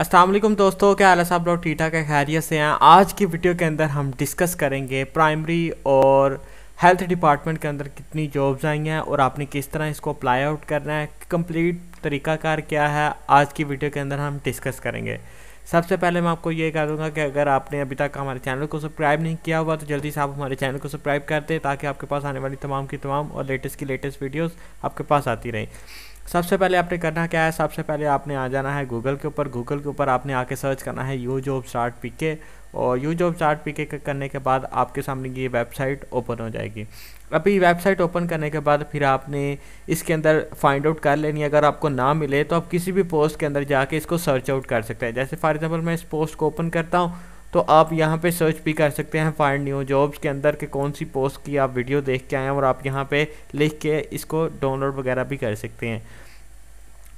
असलम दोस्तों क्या हाल है सब लोग ठीक ठाक है खैरियत से हैं आज की वीडियो के अंदर हम डिस्कस करेंगे प्राइमरी और हेल्थ डिपार्टमेंट के अंदर कितनी जॉब्स आई हैं और आपने किस तरह इसको अप्लाई आउट करना है कंप्लीट तरीकाकार क्या है आज की वीडियो के अंदर हम डिस्कस करेंगे सबसे पहले मैं आपको ये कह दूँगा कि अगर आपने अभी तक हमारे चैनल को सब्सक्राइब नहीं किया हुआ तो जल्दी से आप हमारे चैनल को सब्सक्राइब कर दें ताकि आपके पास आने वाली तमाम की तमाम और लेटेस्ट की लेटेस्ट वीडियोज़ आपके पास आती रहें सबसे पहले आपने करना क्या है सबसे पहले आपने आ जाना है गूगल के ऊपर गूगल के ऊपर आपने आके सर्च करना है यू जॉब स्टार्ट पीके और यू जॉब स्टार्ट पीके करने के बाद आपके सामने ये वेबसाइट ओपन हो जाएगी अभी वेबसाइट ओपन करने के बाद फिर आपने इसके अंदर फाइंड आउट कर लेनी है अगर आपको ना मिले तो आप किसी भी पोस्ट के अंदर जाके इसको सर्च आउट कर सकते हैं जैसे फॉर एग्ज़ाम्पल मैं इस पोस्ट को ओपन करता हूँ तो आप यहाँ पे सर्च भी कर सकते हैं फाइंड न्यू जॉब्स के अंदर के कौन सी पोस्ट की आप वीडियो देख के आए हैं और आप यहाँ पे लिख के इसको डाउनलोड वगैरह भी कर सकते हैं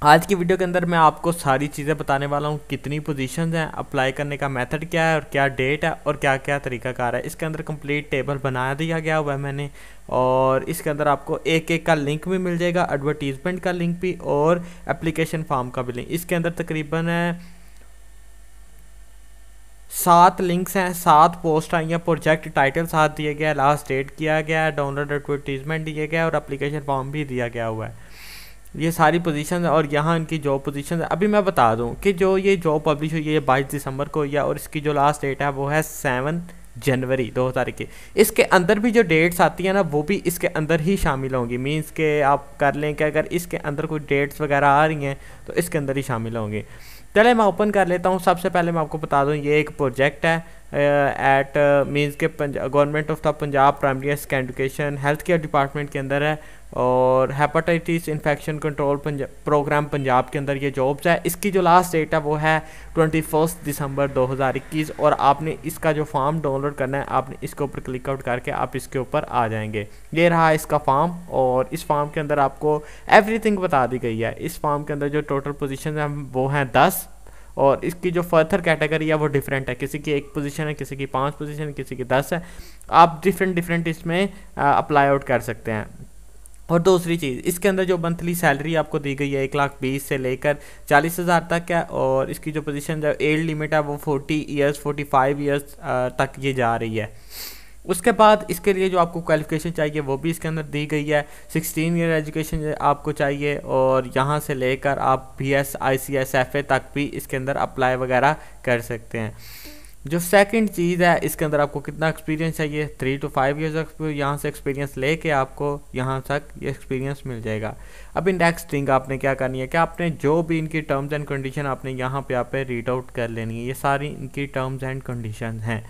आज की वीडियो के अंदर मैं आपको सारी चीज़ें बताने वाला हूँ कितनी पोजीशंस हैं अप्लाई करने का मेथड क्या है और क्या डेट है और क्या क्या तरीकाकार है इसके अंदर कंप्लीट टेबल बना दिया गया हुआ है मैंने और इसके अंदर आपको एक एक का लिंक भी मिल जाएगा एडवर्टीज़मेंट का लिंक भी और एप्लीकेशन फॉर्म का भी लिंक इसके अंदर तकरीबन है सात लिंक्स हैं सात पोस्ट आई हैं प्रोजेक्ट टाइटल साथ दिए गए लास्ट डेट किया गया है डाउनलोड एडवर्टीज़मेंट दिया गया और एप्लीकेशन फॉर्म भी दिया गया हुआ है ये सारी पोजीशन और यहाँ इनकी जॉब पोजीशन अभी मैं बता दूँ कि जो ये जॉब पब्लिश हुई है बाईस दिसंबर को या और इसकी जो लास्ट डेट है वो है सेवन जनवरी दो हज़ार इक्कीस इसके अंदर भी जो डेट्स आती हैं ना वो भी इसके अंदर ही शामिल होंगी मीन्स के आप कर लें कि अगर इसके अंदर कोई डेट्स वगैरह आ रही हैं तो इसके अंदर ही शामिल होंगी चले मैं ओपन कर लेता हूँ सबसे पहले मैं आपको बता दूँ ये एक प्रोजेक्ट है एट uh, मीन्स uh, के government of the Punjab primary and second education health care department के अंदर है और हेपाटाइटिस इन्फेक्शन कंट्रोल पंजा, प्रोग्राम पंजाब के अंदर ये जॉब्स है इसकी जो लास्ट डेट है वो है ट्वेंटी फर्स्ट दिसंबर 2021 और आपने इसका जो फॉर्म डाउनलोड करना है आपने इसके ऊपर क्लिक आउट करके आप इसके ऊपर आ जाएंगे ये रहा इसका फॉर्म और इस फॉर्म के अंदर आपको एवरीथिंग बता दी गई है इस फॉर्म के अंदर जो टोटल पोजिशन हैं वो हैं दस और इसकी जो फर्थर कैटेगरी है वो डिफरेंट है किसी की एक पोजीशन है किसी की पाँच पोजीशन किसी की दस है आप डिफरेंट डिफरेंट इसमें अप्लाई आउट कर सकते हैं और दूसरी चीज़ इसके अंदर जो मंथली सैलरी आपको दी गई है एक लाख बीस से लेकर चालीस हज़ार तक है और इसकी जो पोजीशन जो एज लिमिट है वो forty years forty five years तक ये जा रही है उसके बाद इसके लिए जो आपको क्वालिफिकेशन चाहिए वो भी इसके अंदर दी गई है सिक्सटीन ईयर एजुकेशन आपको चाहिए और यहाँ से लेकर आप B S I C S F A तक भी इसके अंदर अप्लाई वगैरह कर सकते हैं जो सेकंड चीज़ है इसके अंदर आपको कितना एक्सपीरियंस चाहिए थ्री टू फाइव इयर्स यहाँ से एक्सपीरियंस लेके आपको यहाँ तक ये एक्सपीरियंस मिल जाएगा अब इंडेक्स थिंग आपने क्या करनी है कि आपने जो भी इनकी टर्म्स एंड कंडीशन आपने यहाँ पे आप रीड आउट कर लेनी है ये सारी इनकी टर्म्स एंड कंडीशन हैं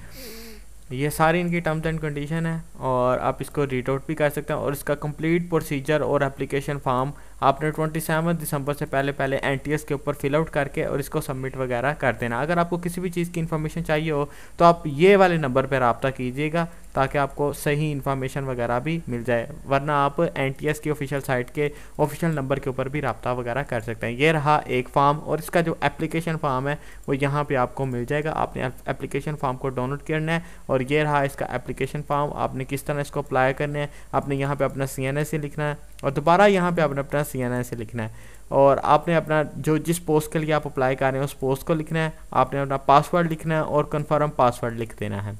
ये सारी इनकी टर्म्स एंड कंडीशन है और आप इसको रीड आउट भी कर सकते हैं और इसका कंप्लीट प्रोसीजर और एप्लीकेशन फॉर्म आपने ट्वेंटी सेवन दिसंबर से पहले पहले एन के ऊपर फिलआउट करके और इसको सबमिट वगैरह कर देना अगर आपको किसी भी चीज़ की इन्फॉर्मेशन चाहिए हो तो आप ये वाले नंबर पर रबता कीजिएगा ताकि आपको सही इन्फॉर्मेशन वगैरह भी मिल जाए वरना आप एन की ऑफिशियल साइट के ऑफिशियल नंबर के ऊपर भी रबता वगैरह कर सकते हैं ये रहा एक फार्म और इसका जो एप्लीकेशन फॉर्म है वो यहाँ पर आपको मिल जाएगा आपने एप्लीकेशन फार्म को डाउनलोड करना है और ये रहा इसका एप्लीकेशन फॉर्म आपने किस तरह इसको अप्लाई करना है आपने यहाँ पर अपना सी से लिखना है और दोबारा यहाँ पे आपने अपना सी एन आई से लिखना है और आपने अपना जो जिस पोस्ट के लिए आप अप्लाई कर रहे हैं उस पोस्ट को लिखना है आपने अपना पासवर्ड लिखना है और कन्फर्म पासवर्ड लिख देना है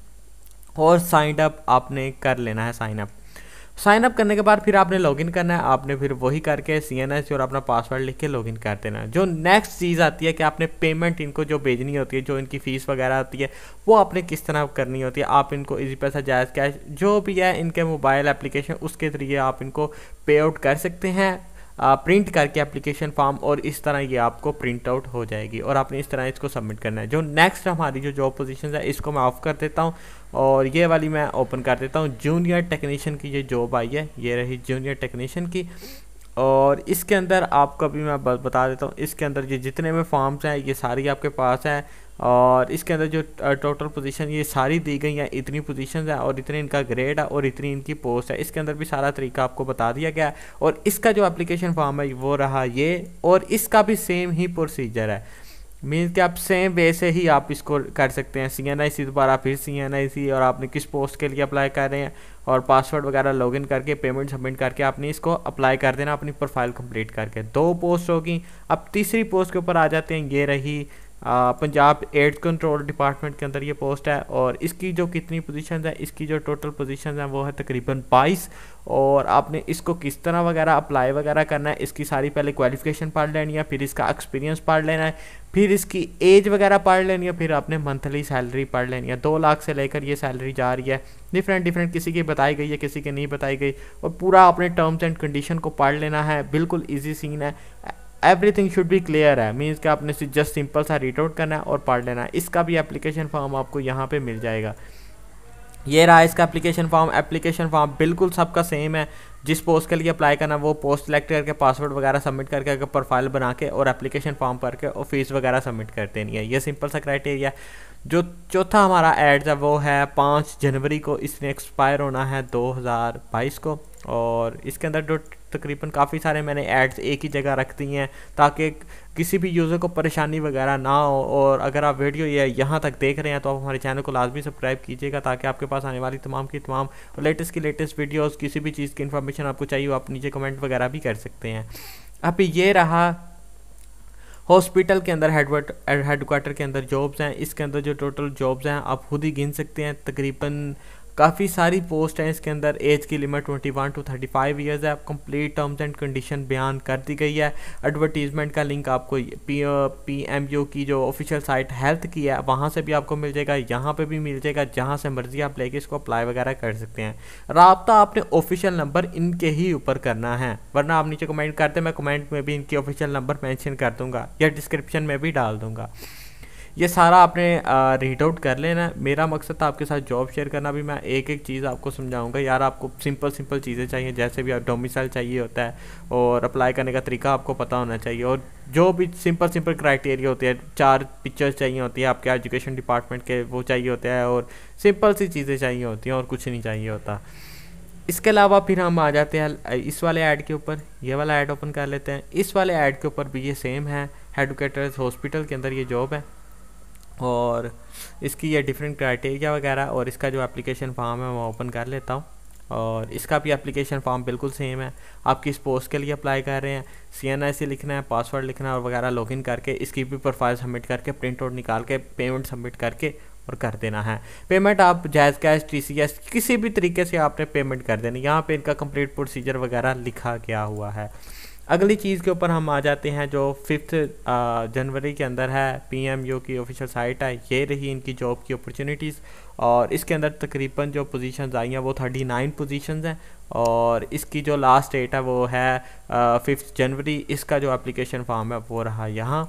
और साइन अप आपने कर लेना है साइनअप साइन अप करने के बाद फिर आपने लॉगिन करना है आपने फिर वही करके सी एन एस और अपना पासवर्ड लिख के लॉगिन कर देना है जो नेक्स्ट चीज़ आती है कि आपने पेमेंट इनको जो भेजनी होती है जो इनकी फ़ीस वगैरह होती है वो आपने किस तरह करनी होती है आप इनको इजी पैसा जायज़ कैश जो भी है इनके मोबाइल एप्लीकेशन उसके ज़रिए आप इनको पे आउट कर सकते हैं प्रिंट करके एप्लीकेशन फॉर्म और इस तरह ये आपको प्रिंट आउट हो जाएगी और आपने इस तरह इसको सबमिट करना है जो नेक्स्ट हमारी जो जॉब पोजीशंस है इसको मैं ऑफ कर देता हूँ और ये वाली मैं ओपन कर देता हूँ जूनियर टेक्नीशियन की ये जॉब आई है ये रही जूनियर टेक्नीशियन की और इसके अंदर आपको भी मैं बता देता हूँ इसके अंदर ये जितने भी फॉर्म्स हैं ये सारी आपके पास हैं और इसके अंदर जो टोटल पोजीशन ये सारी दी गई हैं इतनी पोजीशन हैं और इतने इनका ग्रेड है और इतनी इनकी पोस्ट है इसके अंदर भी सारा तरीका आपको बता दिया गया है और इसका जो एप्लीकेशन फॉर्म है वो रहा ये और इसका भी सेम ही प्रोसीजर है मीन कि आप सेम वे से ही आप इसको कर सकते हैं सी एन आई सी दोबारा फिर सी एन आई सी और आपने किस पोस्ट के लिए अप्लाई कर रहे हैं और पासवर्ड वगैरह लॉगिन करके पेमेंट सबमिट करके आपने इसको अप्लाई कर देना अपनी प्रोफाइल कंप्लीट करके दो पोस्ट होगी अब तीसरी पोस्ट के ऊपर आ जाते हैं ये रही पंजाब एड्स कंट्रोल डिपार्टमेंट के अंदर ये पोस्ट है और इसकी जो कितनी पोजीशन है इसकी जो टोटल पोजीशन है वो है तकरीबन बाईस और आपने इसको किस तरह वगैरह अप्लाई वगैरह करना है इसकी सारी पहले क्वालिफिकेशन पढ़ लेनी है फिर इसका एक्सपीरियंस पढ़ लेना है फिर इसकी एज वगैरह पढ़ लेनी है फिर आपने मंथली सैलरी पढ़ लेनी है दो लाख से लेकर ये सैलरी जा रही है डिफरेंट डिफरेंट किसी की बताई गई है किसी की नहीं बताई गई और पूरा आपने टर्म्स एंड कंडीशन को पढ़ लेना है बिल्कुल ईजी सीन है एवरीथिंग शुड बी क्लियर है मीन्स कि आपने जस्ट सिंपल सा रीड आउट करना है और पढ़ लेना है इसका भी एप्लीकेशन फॉर्म आपको यहाँ पे मिल जाएगा ये रहा इसका एप्लीकेशन फॉर्म एप्लीकेशन फॉर्म बिल्कुल सबका सेम है जिस पोस्ट के लिए अप्लाई करना वो पोस्ट सेलेक्ट करके पासवर्ड वगैरह सबमिट करके अगर प्रोफाइल बना के और एप्लीकेशन फॉर्म भर के और फीस वगैरह सबमिट कर देनी है ये सिंपल सा क्राइटेरिया जो चौथा हमारा एड्स है वो है पाँच जनवरी को इसने एक्सपायर होना है बाईस को और इसके अंदर जो तकरीबन काफ़ी सारे मैंने एड्स एक ही जगह रख दी हैं ताकि किसी भी यूज़र को परेशानी वगैरह ना हो और अगर आप वीडियो या यहाँ तक देख रहे हैं तो आप हमारे चैनल को लाजमी सब्सक्राइब कीजिएगा ताकि आपके पास आने वाली तमाम की तमाम लेटेस्ट की लेटेस्ट वीडियोस किसी भी चीज़ की इन्फॉर्मेशन आपको चाहिए आप नीचे कमेंट वगैरह भी कर सकते हैं अब ये रहा हॉस्पिटल के अंदर हेडवर्ट के अंदर जॉब्स हैं इसके अंदर जो टोटल जॉब्स हैं आप खुद ही गिन सकते हैं तकरीबन काफ़ी सारी पोस्ट हैं इसके अंदर एज की limit twenty one to thirty five years है कंप्लीट टर्म्स एंड कंडीशन बयान कर दी गई है एडवर्टीजमेंट का लिंक आपको पी पी एम यू की जो ऑफिशियल साइट हेल्थ की है वहाँ से भी आपको मिल जाएगा यहाँ पर भी मिल जाएगा जहाँ से मर्जी आप लेके इसको अप्लाई वगैरह कर सकते हैं रबता आपने ऑफिशियल नंबर इनके ही ऊपर करना है वरना आप नीचे कमेंट करते मैं कमेंट में भी इनकी ऑफिशियल नंबर मैंशन कर दूँगा या डिस्क्रिप्शन में भी डाल दूंगा ये सारा आपने रीड आउट कर लेना मेरा मकसद था आपके साथ जॉब शेयर करना भी मैं एक एक चीज़ आपको समझाऊंगा यार आपको सिंपल सिंपल चीज़ें चाहिए जैसे भी आप डोमिसाइल चाहिए होता है और अप्लाई करने का तरीका आपको पता होना चाहिए और जो भी सिंपल सिंपल क्राइटेरिया होती है चार पिक्चर्स चाहिए होती है आपके एजुकेशन डिपार्टमेंट के वो चाहिए होते हैं और सिंपल सी चीज़ें चाहिए होती हैं और कुछ नहीं चाहिए होता इसके अलावा फिर हम आ जाते हैं इस वाले ऐड के ऊपर ये वाला ऐड ओपन कर लेते हैं इस वाले ऐड के ऊपर भी ये सेम है एडुकेटर्स हॉस्पिटल के अंदर ये जॉब है और इसकी ये डिफरेंट क्राइटेरिया वगैरह और इसका जो एप्लीकेशन फॉर्म है मैं ओपन कर लेता हूँ और इसका भी एप्लीकेशन फॉर्म बिल्कुल सेम है आप किस पोस्ट के लिए अप्लाई कर रहे हैं सी एन आई सी लिखना है पासवर्ड लिखना है और वगैरह लॉगिन करके इसकी भी प्रोफाइल सबमिट करके प्रिंट आउट निकाल के पेमेंट सबमिट करके और कर देना है पेमेंट आप जायज़ कैश टी सी एस किसी भी तरीके से आपने पेमेंट कर देना यहाँ पे इनका कम्प्लीट प्रोसीजर वगैरह लिखा गया हुआ है अगली चीज़ के ऊपर हम आ जाते हैं जो फिफ्थ जनवरी के अंदर है पीएमयू की ऑफिशियल साइट है ये रही इनकी जॉब की अपॉर्चुनिटीज़ और इसके अंदर तकरीबन जो पोजीशंस आई हैं वो थर्टी नाइन पोजिशन हैं और इसकी जो लास्ट डेट है वो है फिफ्थ जनवरी इसका जो एप्लीकेशन फॉर्म है वो रहा यहाँ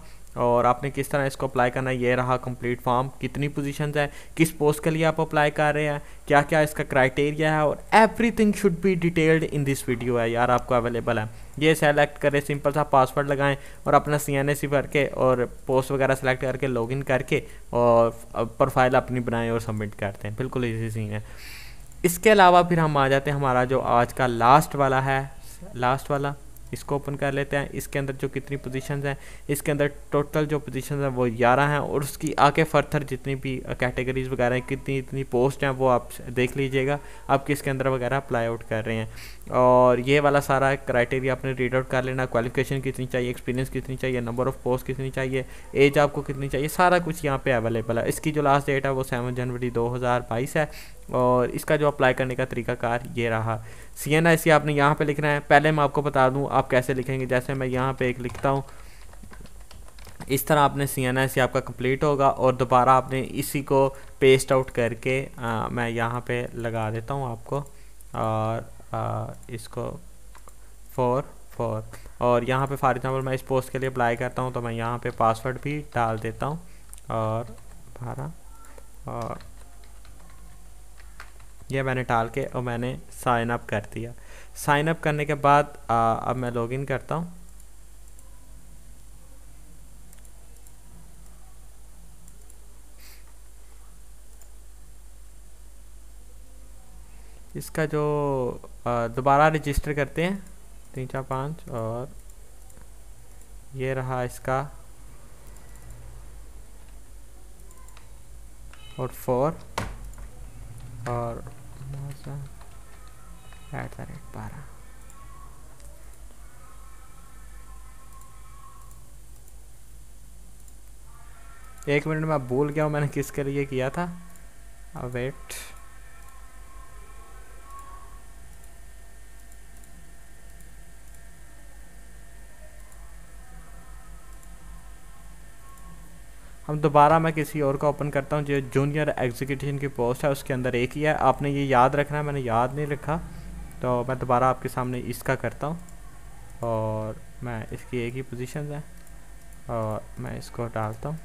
और आपने किस तरह इसको अप्लाई करना है ये रहा कंप्लीट फॉर्म कितनी पोजीशंस है किस पोस्ट के लिए आप अप्लाई कर रहे हैं क्या क्या इसका क्राइटेरिया है और everything should be detailed in this video है यार आपको अवेलेबल है ये सेलेक्ट करें सिंपल सा पासवर्ड लगाएं और अपना सी एन भर के और पोस्ट वगैरह सेलेक्ट करके लॉगिन करके और प्रोफाइल अपनी बनाएं और सबमिट करते हैं बिल्कुल इजी सीन है इसके अलावा फिर हम आ जाते हैं हमारा जो आज का लास्ट वाला है लास्ट वाला इसको ओपन कर लेते हैं इसके अंदर जो कितनी पोजीशंस हैं इसके अंदर टोटल जो पोजीशंस हैं वो ग्यारह हैं और उसकी आगे फर्थर जितनी भी कैटेगरीज वगैरह हैं कितनी इतनी पोस्ट हैं वो आप देख लीजिएगा आप किसके अंदर वगैरह अप्लाई आउट कर रहे हैं और ये वाला सारा क्राइटेरिया आपने रीड आउट कर लेना क्वालिफिकेशन कितनी चाहिए एक्सपीरियंस कितनी चाहिए नंबर ऑफ पोस्ट कितनी चाहिए एज आपको कितनी चाहिए सारा कुछ यहाँ पर अवेलेबल है इसकी जो लास्ट डेट है वो सेवन जनवरी दो है और इसका जो अप्लाई करने का तरीका कार ये रहा सी एन आई सी आपने यहाँ पे लिखना है पहले मैं आपको बता दूँ आप कैसे लिखेंगे जैसे मैं यहाँ पे एक लिखता हूँ इस तरह आपने सी एन आई सी आपका कंप्लीट होगा और दोबारा आपने इसी को पेस्ट आउट करके आ, मैं यहाँ पे लगा देता हूँ आपको और आ, इसको फोर फोर और यहाँ पे फॉर एग्ज़ाम्पल मैं इस पोस्ट के लिए अप्लाई करता हूँ तो मैं यहाँ पर पासवर्ड भी डाल देता हूँ और बारह और ये मैंने डाल के और मैंने साइन अप कर दिया साइन अप करने के बाद आ, अब मैं लॉगिन करता हूँ इसका जो दोबारा रजिस्टर करते हैं तीन चार पाँच और ये रहा इसका और फोर और चौदह एट द रेट बारह एक मिनट में आप भूल गया हूँ मैंने किसके लिए किया था अब वेट हम दोबारा मैं किसी और का ओपन करता हूँ जो जूनियर एग्जीक्यूटिव की पोस्ट है उसके अंदर एक ही है आपने ये याद रखना है मैंने याद नहीं रखा तो मैं दोबारा आपके सामने इसका करता हूँ और मैं इसकी एक ही पोजीशन है और मैं इसको डालता हूँ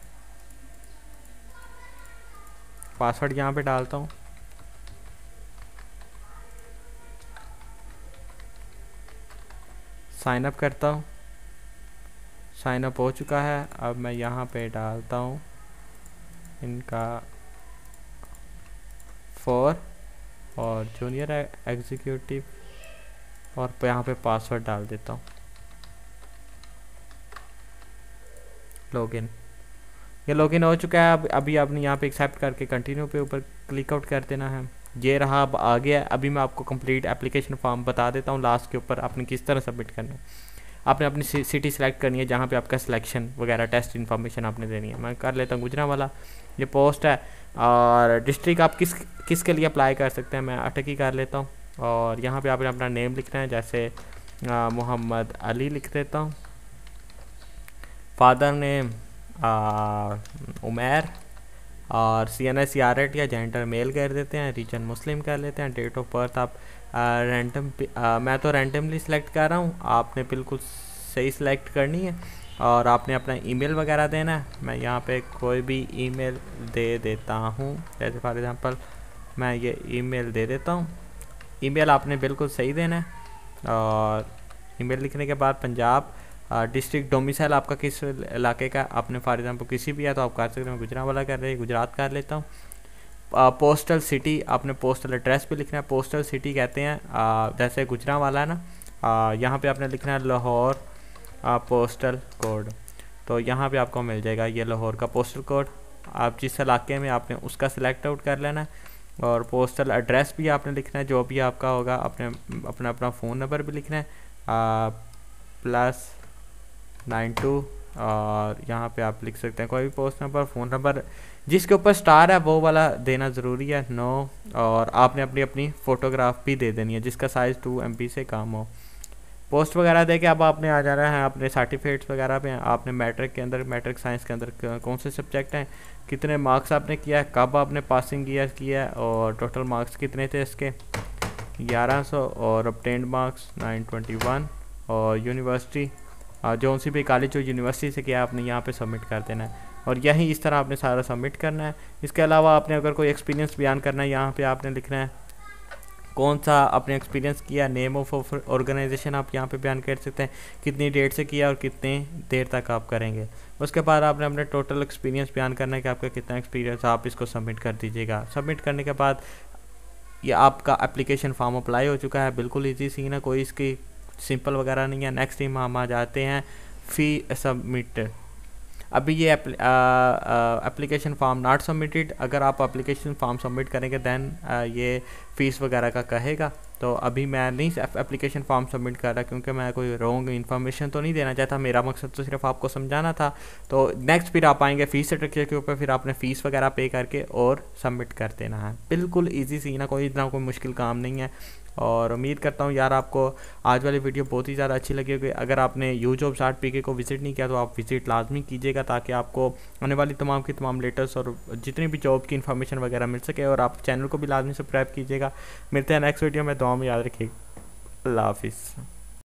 पासवर्ड यहाँ पे डालता हूँ साइनअप करता हूँ साइन अप हो चुका है अब मैं यहाँ पे डालता हूँ इनका फोर और जूनियर एग्जीक्यूटिव e- और यहाँ पे पासवर्ड डाल देता हूँ लॉगिन ये लॉगिन हो चुका है अब अभी आपने यहाँ पे एक्सेप्ट करके कंटिन्यू पे ऊपर क्लिक आउट कर देना है ये रहा अब आ गया अभी मैं आपको कंप्लीट एप्लीकेशन फॉर्म बता देता हूँ लास्ट के ऊपर आपने किस तरह सबमिट करना है आपने अपनी सिटी सेलेक्ट करनी है जहाँ पे आपका सिलेक्शन वगैरह टेस्ट इन्फॉर्मेशन आपने देनी है मैं कर लेता हूँ गुजरा वाला ये पोस्ट है और डिस्ट्रिक्ट आप किस किसके लिए अप्लाई कर सकते हैं मैं अटकी कर लेता हूँ और यहाँ पे आपने अपना नेम लिखना है जैसे मोहम्मद अली लिख देता हूँ फादर नेम उमेर और C N I C R एट या जेंडर मेल कर देते हैं रीजन मुस्लिम कर लेते हैं डेट ऑफ बर्थ आप रैंडम मैं तो रैंडमली सिलेक्ट कर रहा हूँ आपने बिल्कुल सही सिलेक्ट करनी है और आपने अपना ईमेल वगैरह देना है मैं यहाँ पे कोई भी ईमेल दे देता हूँ जैसे फॉर एग्ज़ाम्पल मैं ये ईमेल दे देता हूँ ईमेल आपने बिल्कुल सही देना है और ईमेल लिखने के बाद पंजाब डिस्ट्रिक्ट डोमिसाइल आपका किस इलाके का आपने फॉर एग्जांपल किसी भी है तो आप कर सकते हैं गुजरात वाला कर रहे हैं गुजरात कर लेता हूँ पोस्टल सिटी आपने पोस्टल एड्रेस पे लिखना है पोस्टल सिटी कहते हैं जैसे गुजरा वाला है ना यहाँ पे आपने लिखना है लाहौर पोस्टल कोड तो यहाँ पे आपको मिल जाएगा ये लाहौर का पोस्टल कोड आप जिस इलाके में आपने उसका सिलेक्ट आउट कर लेना है और पोस्टल एड्रेस भी आपने लिखना है जो भी आपका होगा आपने अपना अपना फ़ोन नंबर भी लिखना है आ, प्लस नाइन टू और यहाँ पे आप लिख सकते हैं कोई भी पोस्ट नंबर फ़ोन नंबर जिसके ऊपर स्टार है वो वाला देना ज़रूरी है नो और आपने अपनी अपनी फ़ोटोग्राफ भी दे देनी है जिसका साइज़ टू एम से कम हो पोस्ट वगैरह दे के अब आपने आ जाना है अपने सर्टिफिकेट्स वगैरह पे आपने मैट्रिक के अंदर मैट्रिक साइंस के अंदर कौन से सब्जेक्ट हैं कितने मार्क्स आपने किया है कब आपने पासिंग किया है और टोटल मार्क्स कितने थे इसके 1100 और अपटेंड मार्क्स 921 और यूनिवर्सिटी जो सी भी कॉलेज और यूनिवर्सिटी से किया आपने यहाँ पे सबमिट कर देना है और यही इस तरह आपने सारा सबमिट करना है इसके अलावा आपने अगर कोई एक्सपीरियंस बयान करना है यहाँ पे आपने लिखना है कौन सा आपने एक्सपीरियंस किया नेम ऑफ ऑर्गेनाइजेशन आप यहाँ पे बयान कर सकते हैं कितनी डेट से किया और कितनी देर तक आप करेंगे उसके बाद आपने अपने टोटल एक्सपीरियंस बयान करना है कि आपका कितना एक्सपीरियंस आप इसको सबमिट कर दीजिएगा सबमिट करने के बाद ये आपका एप्लीकेशन फॉर्म अप्लाई हो चुका है बिल्कुल इजी सीन है कोई इसकी सिंपल वगैरह नहीं है नेक्स्ट टीम हम आ जाते हैं फी सबमिट अभी ये एप्लीकेशन फॉर्म नॉट सबमिटेड अगर आप एप्लीकेशन फॉर्म सबमिट करेंगे दैन ये फ़ीस वगैरह का कहेगा तो अभी मैं नहीं एप्लीकेशन फॉर्म सबमिट कर रहा क्योंकि मैं कोई रॉन्ग इन्फॉर्मेशन तो नहीं देना चाहता मेरा मकसद तो सिर्फ आपको समझाना था तो नेक्स्ट फिर आप आएंगे फ़ीस स्ट्रक्चर के ऊपर फिर आपने फ़ीस वगैरह पे करके और सबमिट कर देना है बिल्कुल ईजी सी ना कोई इतना कोई मुश्किल काम नहीं है और उम्मीद करता हूँ यार आपको आज वाली वीडियो बहुत ही ज़्यादा अच्छी लगी होगी अगर आपने यू जॉब शार्ट पी को विज़िट नहीं किया तो आप विज़िट लाजमी कीजिएगा ताकि आपको आने वाली तमाम की तमाम लेटेस्ट और जितनी भी जॉब की इन्फॉर्मेशन वगैरह मिल सके और आप चैनल को भी लाजमी सब्सक्राइब कीजिएगा मिलते हैं नेक्स्ट वीडियो में दुआ में याद रखिएगा अल्लाह हाफिज़